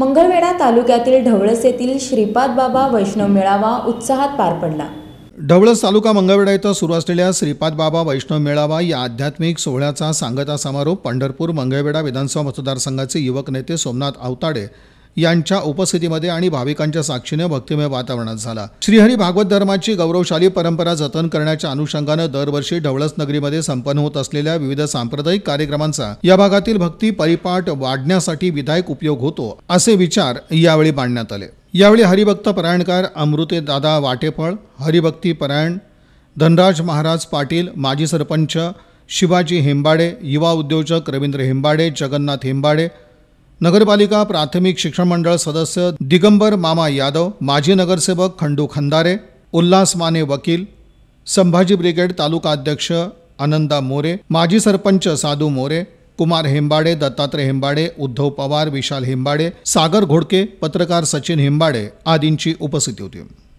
मंगळवेढा तालुक्यातील ढवळस येथील श्रीपाद बाबा वैष्णव मेळावा उत्साहात पार पडला ढवळस तालुका मंगळवेढा इथं सुरू असलेल्या श्रीपाद बाबा वैष्णव मेळावा या आध्यात्मिक सोहळ्याचा सांगता समारोप पंढरपूर मंगळवेढा विधानसभा मतदारसंघाचे युवक नेते सोमनाथ आवताडे यांच्या उपस्थितीमध्ये आणि भाविकांच्या साक्षीने भक्तिमय वातावरणात झाला श्रीहरी भागवत धर्माची गौरवशाली परंपरा जतन करण्याच्या अनुषंगानं दरवर्षी ढवळस नगरीमध्ये संपन्न होत असलेल्या विविध सांप्रदायिक कार्यक्रमांचा या भागातील भक्ती परिपाठ वाढण्यासाठी विधायक उपयोग होतो असे विचार यावेळी मांडण्यात आले यावेळी हरिभक्त परायणकार अमृते दादा वाटेफळ हरिभक्ती परायण धनराज महाराज पाटील माजी सरपंच शिवाजी हेंबाडे युवा उद्योजक रवींद्र हेंबाडे जगन्नाथ हेंबाडे नगरपालिका प्राथमिक शिक्षण मंडळ सदस्य दिगंबर मामा यादव माजी नगरसेवक खंडू खंदारे उल्हास माने वकील संभाजी ब्रिगेड तालुका अध्यक्ष आनंदा मोरे माजी सरपंच साधू मोरे कुमार हेंबाडे दत्तात्रय हेंबाडे उद्धव पवार विशाल हेंबाडे सागर घोडके पत्रकार सचिन हेंबाडे आदींची उपस्थिती होती